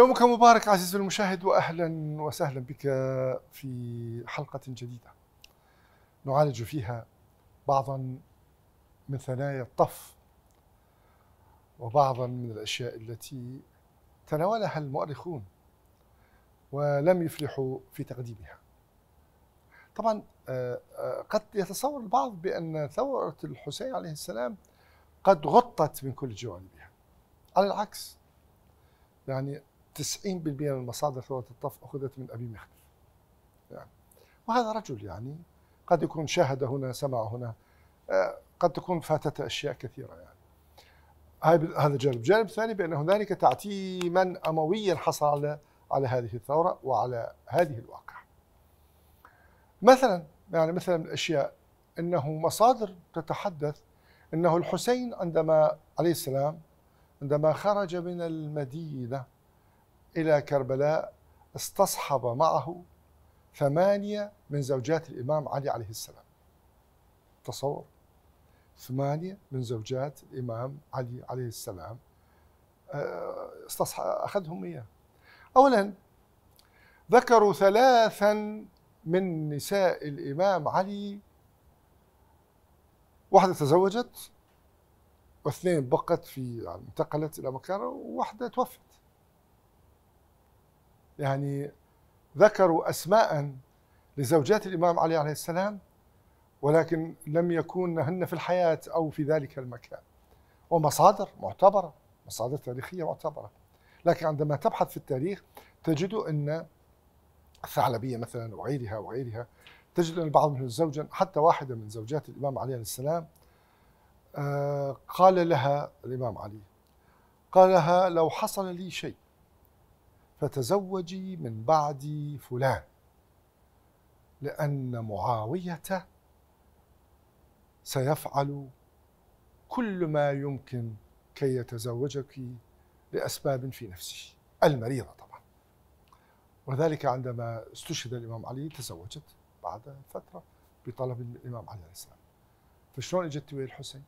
يومك مبارك عزيزي المشاهد واهلا وسهلا بك في حلقه جديده نعالج فيها بعضا من ثنايا الطف وبعضا من الاشياء التي تناولها المؤرخون ولم يفلحوا في تقديمها طبعا آه، آه، قد يتصور البعض بان ثوره الحسين عليه السلام قد غطت من كل جوانبها على العكس يعني 90% من المصادر ثوره الطف اخذت من ابي مخلف يعني وهذا رجل يعني قد يكون شاهد هنا سمع هنا آه، قد تكون فاتته اشياء كثيره يعني هذا جانب، جانب ثاني بان هنالك تعتيما امويا حصل على على هذه الثوره وعلى هذه الواقع. مثلا يعني مثلا من الاشياء انه مصادر تتحدث انه الحسين عندما عليه السلام عندما خرج من المدينه إلى كربلاء استصحب معه ثمانية من زوجات الإمام علي عليه السلام تصور ثمانية من زوجات الإمام علي عليه السلام آه، استصحب أخذهم إياه أولا ذكروا ثلاثا من نساء الإمام علي واحدة تزوجت واثنين بقت في انتقلت إلى مكانها وواحدة توفت يعني ذكروا أسماء لزوجات الإمام علي عليه السلام ولكن لم يكونهن في الحياة أو في ذلك المكان ومصادر معتبرة مصادر تاريخية معتبرة لكن عندما تبحث في التاريخ تجد أن الثعلبية مثلا وغيرها وغيرها تجد أن البعض منهم زوجا حتى واحدة من زوجات الإمام علي عليه السلام آه، قال لها الإمام علي قال لها لو حصل لي شيء فتزوجي من بعدي فلان لأن معاوية سيفعل كل ما يمكن كي يتزوجك لأسباب في نفسه المريضة طبعا وذلك عندما استشهد الإمام علي تزوجت بعد فترة بطلب الإمام علي عليه السلام فشلون اجت ويا الحسين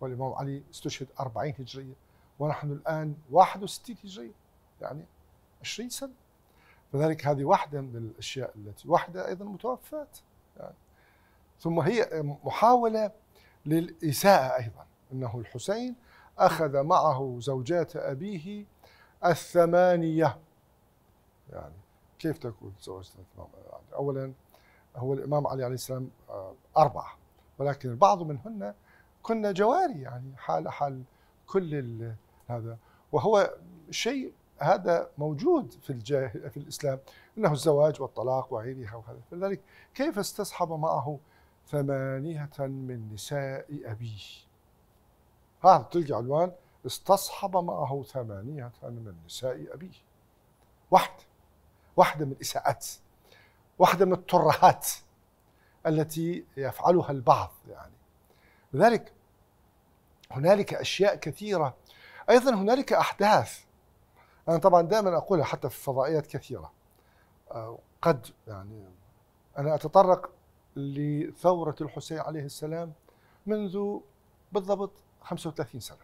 والإمام علي استشهد 40 هجرية ونحن الآن 61 هجرية يعني 20 سنة فذلك هذه واحدة من الأشياء التي واحدة أيضا متوفاة يعني ثم هي محاولة للإساءة أيضا أنه الحسين أخذ معه زوجات أبيه الثمانية يعني كيف تكون زوجة الإمام يعني أولا هو الإمام علي عليه السلام آه، أربعة ولكن البعض منهن كنا جواري يعني حال حال كل هذا وهو شيء هذا موجود في الجاه في الاسلام انه الزواج والطلاق وغيرها وهذا فلذلك كيف استصحب معه ثمانية من نساء أبيه هذا تلقى عنوان استصحب معه ثمانية من نساء أبيه واحدة واحدة من الإساءات واحدة من الترهات التي يفعلها البعض يعني لذلك هنالك أشياء كثيرة أيضا هنالك أحداث أنا طبعا دائما أقولها حتى في فضائيات كثيرة آه، قد يعني أنا أتطرق لثورة الحسين عليه السلام منذ بالضبط 35 سنة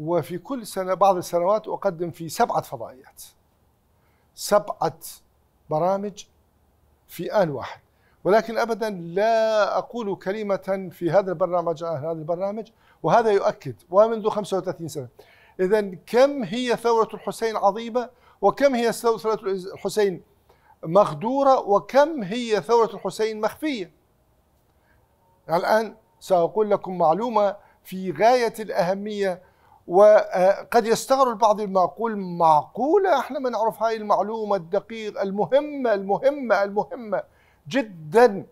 وفي كل سنة بعض السنوات أقدم في سبعة فضائيات سبعة برامج في آن واحد ولكن أبدا لا أقول كلمة في هذا البرنامج عن هذا البرنامج وهذا يؤكد ومنذ 35 سنة إذا كم هي ثورة الحسين عظيمة وكم هي ثورة الحسين مغدورة وكم هي ثورة الحسين مخفية الآن سأقول لكم معلومة في غاية الأهمية وقد آه، يستغرب البعض لما أقول معقولة احنا ما نعرف هاي المعلومة الدقيقة المهمة المهمة المهمة جدا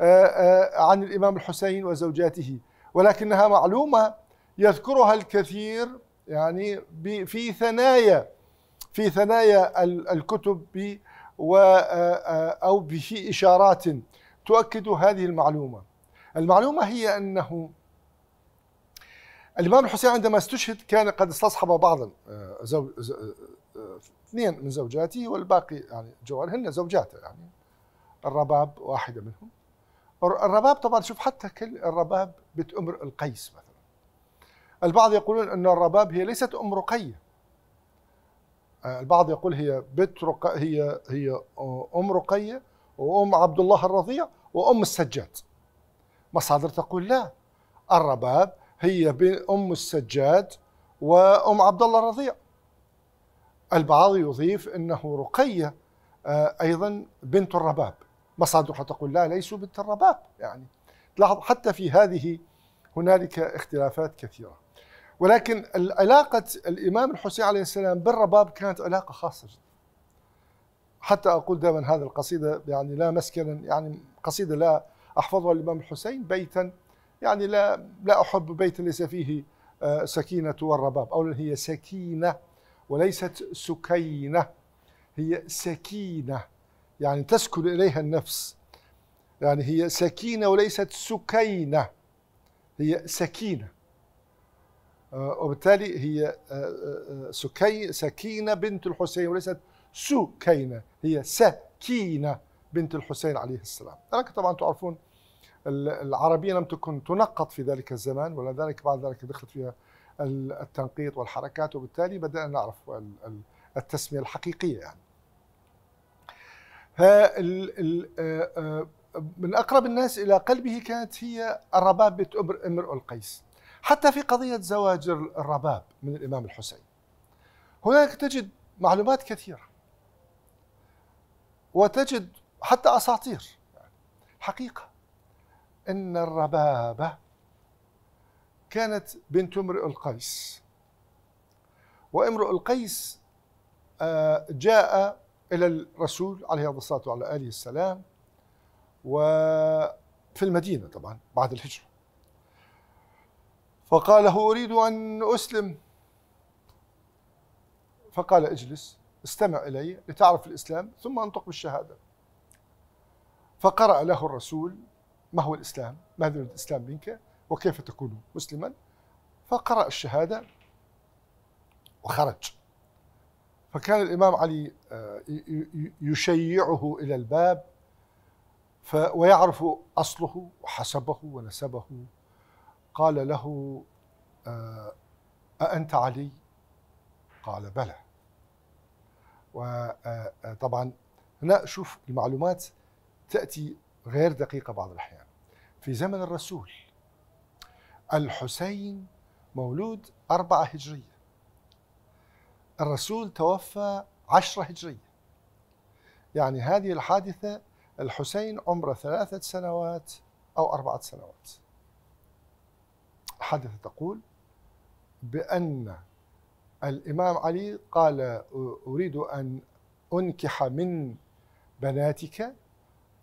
آه، آه، عن الإمام الحسين وزوجاته ولكنها معلومة يذكرها الكثير يعني في ثنايا في ثنايا الكتب ب أو بشيء إشارات تؤكد هذه المعلومة المعلومة هي أنه الإمام الحسين عندما استشهد كان قد استصحب بعض زوج اثنين من زوجاته والباقي يعني جوارهن زوجاته يعني الرباب واحدة منهم الرباب طبعا شوف حتى كل الرباب بنت أمر القيس مثلا البعض يقولون أن الرباب هي ليست أم رقية آه، البعض يقول هي بنت رق... هي هي أم رقية وأم عبد الله الرضيع وأم السجاد مصادر تقول لا الرباب هي أم السجاد وأم عبد الله الرضيع البعض يضيف أنه رقية آه، أيضا بنت الرباب مصادر تقول لا ليسوا بنت الرباب يعني تلاحظ حتى في هذه هنالك اختلافات كثيره ولكن علاقة الإمام الحسين عليه السلام بالرباب كانت علاقة خاصة جدا حتى أقول دائما هذه القصيدة يعني لا مسكنا يعني قصيدة لا أحفظها الإمام الحسين بيتا يعني لا لا أحب بيتا ليس فيه آه، سكينة والرباب أولا هي سكينة وليست سكينة هي سكينة يعني تسكن إليها النفس يعني هي سكينة وليست سكينة هي سكينة آه، وبالتالي هي آه، آه، سكي سكينة بنت الحسين وليست سكينة هي سكينة بنت الحسين عليه السلام لكن طبعا تعرفون العربية لم تكن تنقط في ذلك الزمان ولذلك بعد ذلك دخلت فيها التنقيط والحركات وبالتالي بدأنا نعرف التسمية الحقيقية يعني من أقرب الناس إلى قلبه كانت هي بنت أمر القيس حتى في قضية زواج الرباب من الإمام الحسين هناك تجد معلومات كثيرة وتجد حتى أساطير حقيقة أن الربابة كانت بنت امرئ القيس وامرئ القيس آه، جاء إلى الرسول عليه الصلاة وعلى آله وفي المدينة طبعا بعد الهجرة فقال هو أريد أن أسلم فقال اجلس استمع إلي لتعرف الإسلام ثم أنطق بالشهادة فقرأ له الرسول ما هو الإسلام ماذا يريد الإسلام منك وكيف تكون مسلما فقرأ الشهادة وخرج فكان الإمام علي آه، يشيعه إلى الباب ويعرف أصله وحسبه ونسبه قال له أأنت علي؟ قال بلى وطبعا هنا شوف المعلومات تأتي غير دقيقة بعض الأحيان في زمن الرسول الحسين مولود أربعة هجرية الرسول توفى عشرة هجرية يعني هذه الحادثة الحسين عمره ثلاثة سنوات أو أربعة سنوات حدث تقول بأن الإمام علي قال أريد أن أنكح من بناتك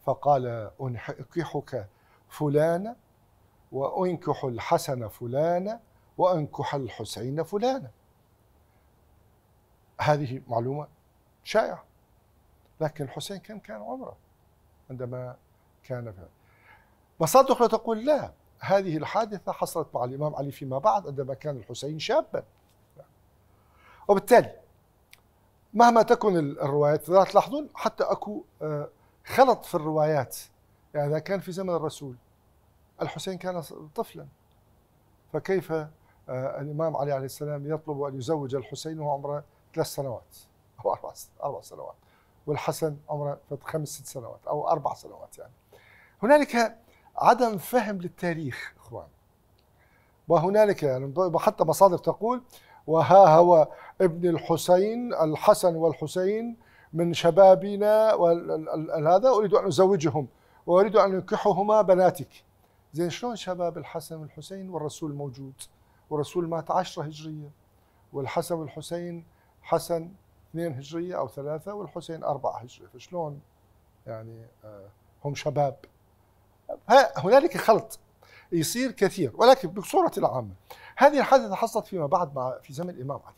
فقال أنكحك فلانة وأنكح الحسن فلانة وأنكح الحسين فلانة هذه معلومة شائعة لكن الحسين كم كان عمره عندما كان في مصادر أخرى تقول لا هذه الحادثة حصلت مع الإمام علي فيما بعد عندما كان الحسين شابا وبالتالي مهما تكن الروايات لا تلاحظون حتى أكو آه، خلط في الروايات يعني إذا كان في زمن الرسول الحسين كان طفلا فكيف آه، الإمام علي عليه السلام يطلب أن يزوج الحسين وهو عمره ثلاث سنوات أو أربع أربع سنوات والحسن عمره خمس ست سنوات أو أربع سنوات يعني هنالك عدم فهم للتاريخ اخوان وهنالك يعني حتى مصادر تقول وها هو ابن الحسين الحسن والحسين من شبابنا هذا اريد ان ازوجهم واريد ان انكحهما بناتك زين شلون شباب الحسن والحسين والرسول موجود والرسول مات 10 هجريه والحسن والحسين حسن 2 هجريه او ثلاثه والحسين 4 هجريه فشلون يعني آه، هم شباب هنالك خلط يصير كثير ولكن بصورة العامة هذه الحادثة حصلت فيما بعد مع في زمن الإمام علي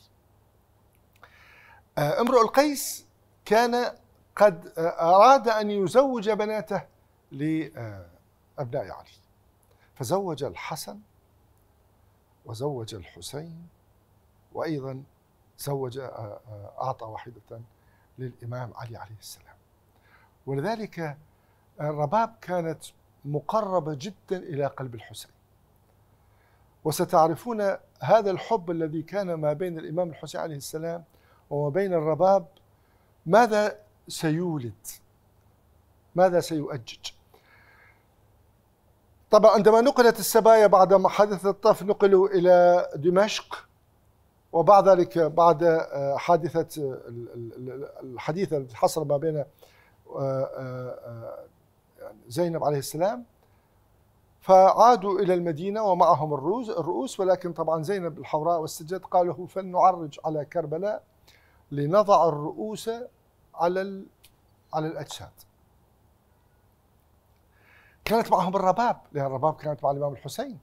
آه، امرؤ القيس كان قد آه، أراد أن يزوج بناته لأبناء علي فزوج الحسن وزوج الحسين وأيضا زوج آه، أعطى واحدة للإمام علي عليه السلام ولذلك الرباب كانت مقربة جدا إلى قلب الحسين وستعرفون هذا الحب الذي كان ما بين الإمام الحسين عليه السلام وما بين الرباب ماذا سيولد ماذا سيؤجج طبعا عندما نقلت السبايا بعد ما حدث الطف نقلوا إلى دمشق وبعد ذلك بعد آه، حادثة الحديث الذي حصل ما بين آه، آه، زينب عليه السلام فعادوا إلى المدينة ومعهم الرؤوس, الرؤوس ولكن طبعا زينب الحوراء والسجاد قالوا فلنعرج على كربلاء لنضع الرؤوس على على الأجساد كانت معهم الرباب لأن الرباب كانت مع الإمام الحسين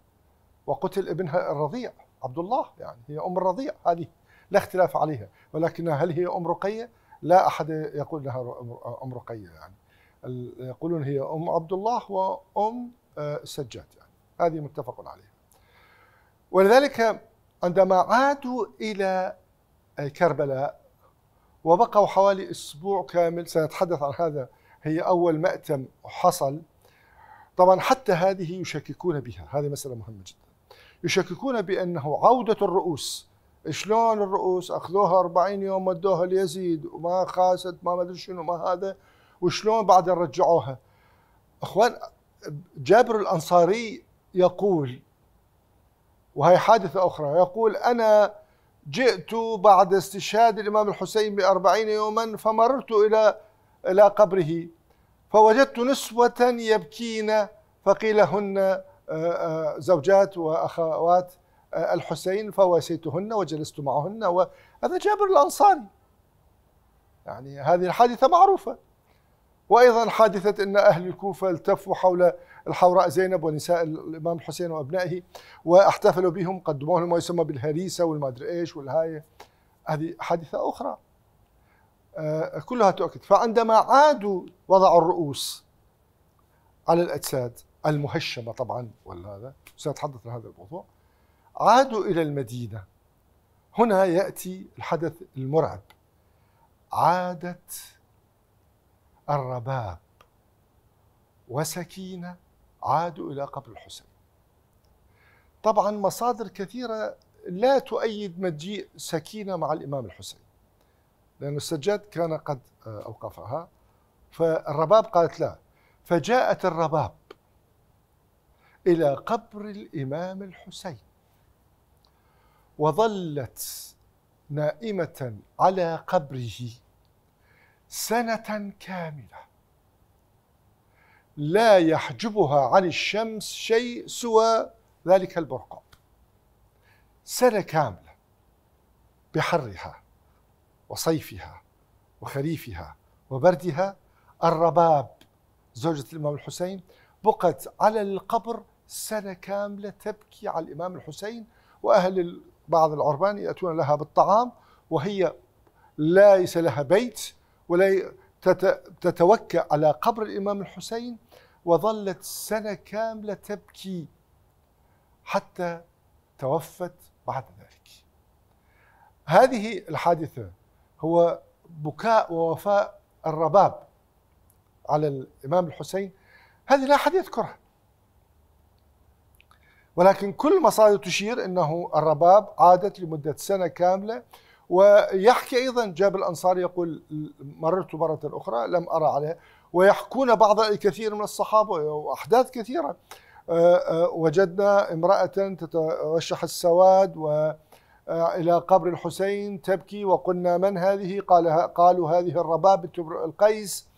وقتل ابنها الرضيع عبد الله يعني هي أم الرضيع هذه لا اختلاف عليها ولكن هل هي أم رقية لا أحد يقول لها أم رقية يعني يقولون هي أم عبد الله وأم آه، سجاد يعني هذه متفق عليها ولذلك عندما عادوا إلى كربلاء وبقوا حوالي أسبوع كامل سنتحدث عن هذا هي أول مأتم حصل طبعا حتى هذه يشككون بها هذه مسألة مهمة جدا يشككون بأنه عودة الرؤوس شلون الرؤوس أخذوها 40 يوم ودوها ليزيد وما خاست ما مدري شنو ما هذا وشلون بعد رجعوها اخوان جابر الانصاري يقول وهي حادثة أخرى يقول أنا جئت بعد استشهاد الإمام الحسين بأربعين يوما فمررت إلى إلى قبره فوجدت نسوة يبكين فقيل هن آه، آه، زوجات وأخوات آه، الحسين فواسيتهن وجلست معهن وهذا جابر الأنصاري يعني هذه الحادثة معروفة وأيضا حادثة أن أهل الكوفة التفوا حول الحوراء زينب ونساء الإمام الحسين وأبنائه واحتفلوا بهم قدموا لهم ما يسمى بالهريسة والمادري إيش والهاية هذه حادثة أخرى آه، كلها تؤكد فعندما عادوا وضعوا الرؤوس على الأجساد المهشمة طبعا ولا هذا سأتحدث عن هذا الموضوع عادوا إلى المدينة هنا يأتي الحدث المرعب عادت الرباب وسكينة عادوا إلى قبر الحسين طبعا مصادر كثيرة لا تؤيد مجيء سكينة مع الإمام الحسين لأن السجاد كان قد أوقفها فالرباب قالت لا فجاءت الرباب إلى قبر الإمام الحسين وظلت نائمة على قبره سنة كاملة لا يحجبها عن الشمس شيء سوى ذلك البرقع سنة كاملة بحرها وصيفها وخريفها وبردها الرباب زوجة الإمام الحسين بقت على القبر سنة كاملة تبكي على الإمام الحسين وأهل بعض العربان يأتون لها بالطعام وهي ليس لها بيت ولا تتوكأ على قبر الإمام الحسين وظلت سنة كاملة تبكي حتى توفت بعد ذلك هذه الحادثة هو بكاء ووفاء الرباب على الإمام الحسين هذه لا أحد يذكرها ولكن كل المصادر تشير أنه الرباب عادت لمدة سنة كاملة ويحكي أيضا جاب الأنصار يقول مررت مرة أخرى لم أرى عليه ويحكون بعض الكثير من الصحابة وأحداث كثيرة آه، آه، وجدنا امرأة تتوشح السواد و آه، إلى قبر الحسين تبكي وقلنا من هذه قال قالوا هذه الرباب بنت القيس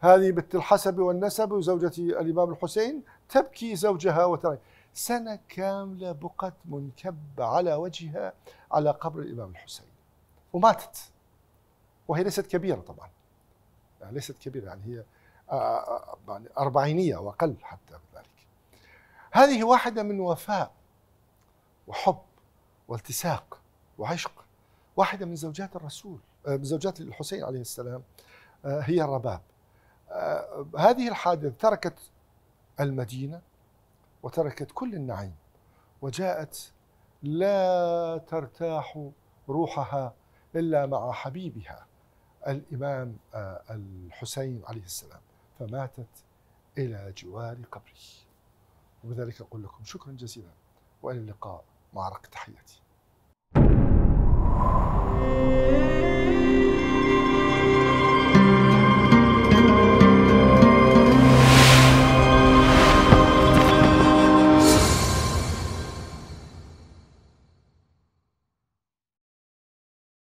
هذه بنت الحسب والنسب وزوجة الإمام الحسين تبكي زوجها وترى سنة كاملة بقت منكبه على وجهها على قبر الإمام الحسين وماتت وهي ليست كبيرة طبعا يعني ليست كبيرة يعني هي آه، آه، يعني أربعينية وأقل حتى ذلك هذه واحدة من وفاء وحب والتساق وعشق واحدة من زوجات الرسول آه، من زوجات الحسين عليه السلام هي الرباب هذه الحادثة تركت المدينة وتركت كل النعيم وجاءت لا ترتاح روحها إلا مع حبيبها الإمام آه، الحسين عليه السلام فماتت إلى جوار قبره وبذلك أقول لكم شكرا جزيلا وإلى اللقاء مع رق تحياتي